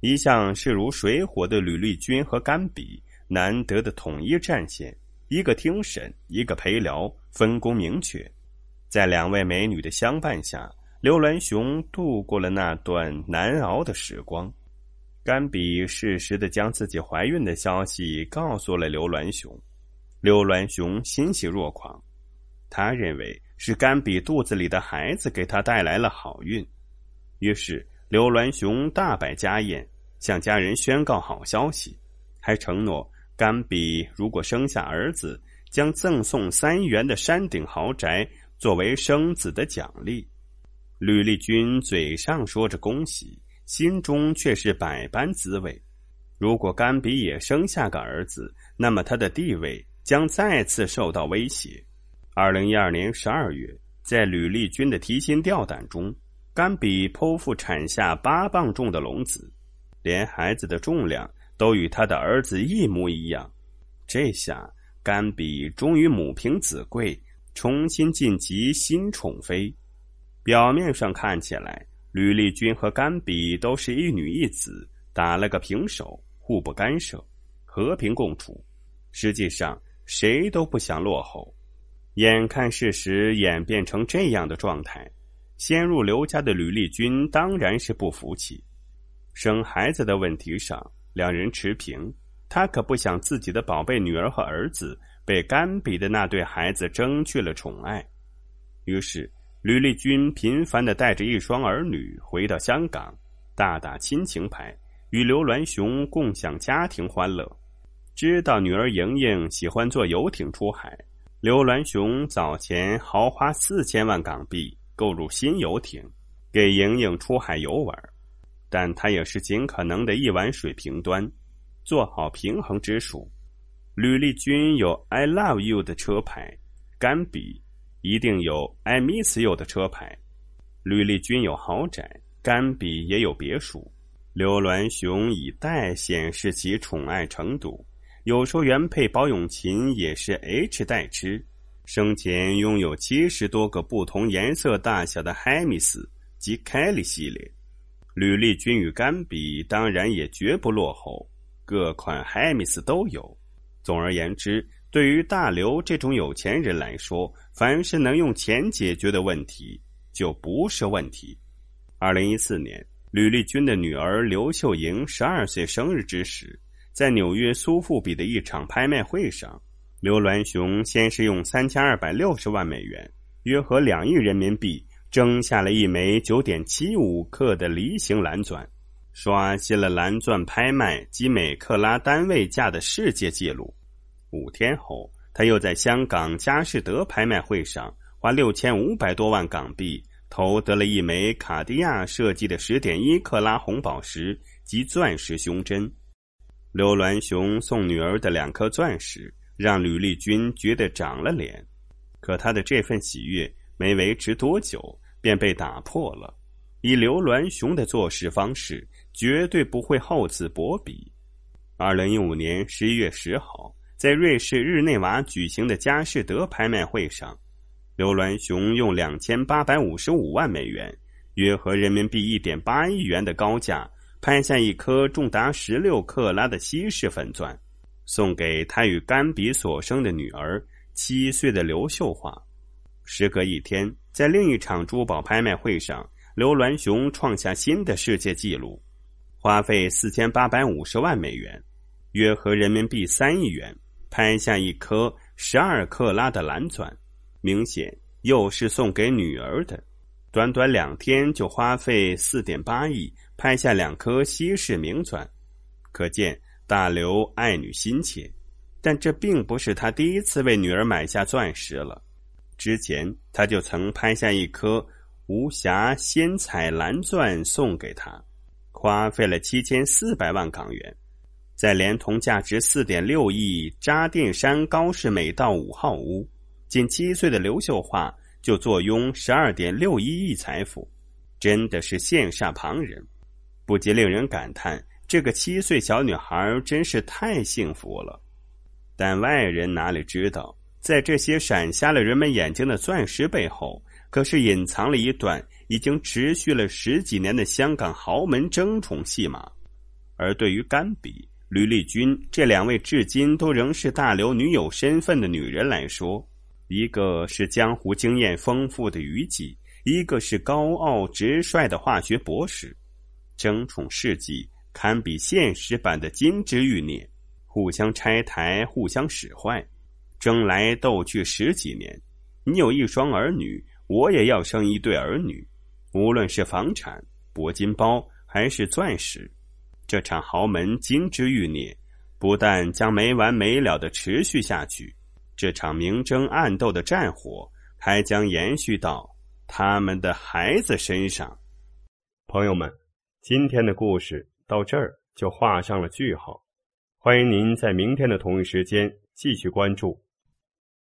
一向势如水火的吕丽君和甘比，难得的统一战线，一个听审，一个陪聊，分工明确。在两位美女的相伴下，刘銮雄度过了那段难熬的时光。甘比适时的将自己怀孕的消息告诉了刘銮雄，刘銮雄欣喜若狂，他认为是甘比肚子里的孩子给他带来了好运，于是。刘銮雄大摆家宴，向家人宣告好消息，还承诺甘比如果生下儿子，将赠送三元的山顶豪宅作为生子的奖励。吕丽君嘴上说着恭喜，心中却是百般滋味。如果甘比也生下个儿子，那么他的地位将再次受到威胁。二零一二年十二月，在吕丽君的提心吊胆中。甘比剖腹产下八磅重的龙子，连孩子的重量都与他的儿子一模一样。这下甘比终于母凭子贵，重新晋级新宠妃。表面上看起来，吕丽君和甘比都是一女一子，打了个平手，互不干涉，和平共处。实际上，谁都不想落后。眼看事实演变成这样的状态。先入刘家的吕丽君当然是不服气，生孩子的问题上两人持平，他可不想自己的宝贝女儿和儿子被干瘪的那对孩子争去了宠爱。于是吕丽君频繁的带着一双儿女回到香港，大打亲情牌，与刘銮雄共享家庭欢乐。知道女儿莹莹喜欢坐游艇出海，刘銮雄早前豪花四千万港币。购入新游艇，给莹莹出海游玩但他也是尽可能的一碗水平端，做好平衡之术。吕丽君有 "I love you" 的车牌，甘比一定有 "I miss you" 的车牌。吕丽君有豪宅，甘比也有别墅。刘銮雄以代显示其宠爱程度，有说原配包永琴也是 H 代之。生前拥有七十多个不同颜色、大小的海米斯及凯利系列，吕丽君与甘比当然也绝不落后，各款海米斯都有。总而言之，对于大刘这种有钱人来说，凡是能用钱解决的问题，就不是问题。二零一四年，吕丽君的女儿刘秀莹十二岁生日之时，在纽约苏富比的一场拍卖会上。刘銮雄先是用三千二百六十万美元（约合两亿人民币）争下了一枚九点七五克的梨形蓝钻，刷新了蓝钻拍卖及每克拉单位价的世界纪录。五天后，他又在香港佳士得拍卖会上花六千五百多万港币，投得了一枚卡地亚设计的十点一克拉红宝石及钻石胸针。刘銮雄送女儿的两颗钻石。让吕丽君觉得长了脸，可她的这份喜悦没维持多久，便被打破了。以刘銮雄的做事方式，绝对不会厚此薄彼。二零一五年十一月十号，在瑞士日内瓦举行的佳士得拍卖会上，刘銮雄用两千八百五十五万美元（约合人民币一点八亿元）的高价，拍下一颗重达十六克拉的稀世粉钻。送给他与甘比所生的女儿七岁的刘秀华。时隔一天，在另一场珠宝拍卖会上，刘銮雄创下新的世界纪录，花费四千八百五十万美元，约合人民币三亿元，拍下一颗十二克拉的蓝钻，明显又是送给女儿的。短短两天就花费四点八亿，拍下两颗稀世名钻，可见。大刘爱女心切，但这并不是他第一次为女儿买下钻石了。之前他就曾拍下一颗无瑕仙彩蓝钻送给她，花费了七千四百万港元。再连同价值四点六亿扎甸山高士美道五号屋，仅七岁的刘秀华就坐拥十二点六一亿财富，真的是羡煞旁人，不禁令人感叹。这个七岁小女孩真是太幸福了，但外人哪里知道，在这些闪瞎了人们眼睛的钻石背后，可是隐藏了一段已经持续了十几年的香港豪门争宠戏码。而对于甘比、吕丽君这两位至今都仍是大刘女友身份的女人来说，一个是江湖经验丰富的虞姬，一个是高傲直率的化学博士，争宠事迹。堪比现实版的金枝玉孽，互相拆台，互相使坏，争来斗去十几年。你有一双儿女，我也要生一对儿女。无论是房产、铂金包，还是钻石，这场豪门金枝玉孽不但将没完没了的持续下去，这场明争暗斗的战火还将延续到他们的孩子身上。朋友们，今天的故事。到这儿就画上了句号。欢迎您在明天的同一时间继续关注。